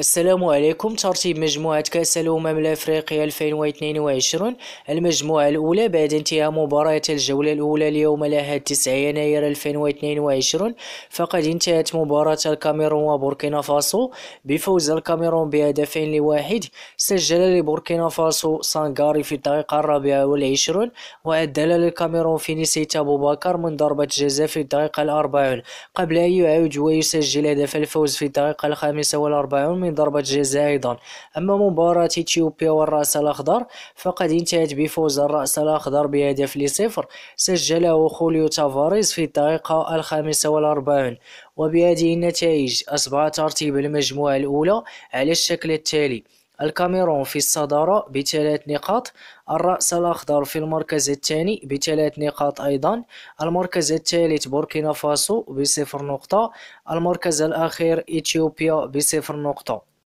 السلام عليكم ترتيب مجموعة كأس الأمم الأفريقية 2022 المجموعة الأولى بعد انتهاء مباراة الجولة الأولى اليوم الأحد 9 يناير 2022 فقد انتهت مباراة الكاميرون وبوركينا فاسو بفوز الكاميرون بهدفين لواحد سجل لبوركينا فاسو سانغاري في الدقيقة الرابعة والعشرون وعدل للكاميرون في أبو بكر من ضربة جزاء في الدقيقة الأربعون قبل أن يعود ويسجل هدف الفوز في الدقيقة الخامسة والأربعون من ضربة جزاء أيضا أما مباراة إثيوبيا والرأس الأخضر فقد انتهت بفوز الرأس الأخضر بهدف لصفر سجله خوليو تافاريز في الدقيقة الخامسة والأربعون وبهذه النتائج أصبح ترتيب المجموعة الأولى على الشكل التالي الكاميرون في الصدارة بثلاث نقاط الرأس الأخضر في المركز الثاني بثلاث نقاط أيضا المركز الثالث بوركينا فاسو بصفر نقطة المركز الأخير إثيوبيا بصفر نقطة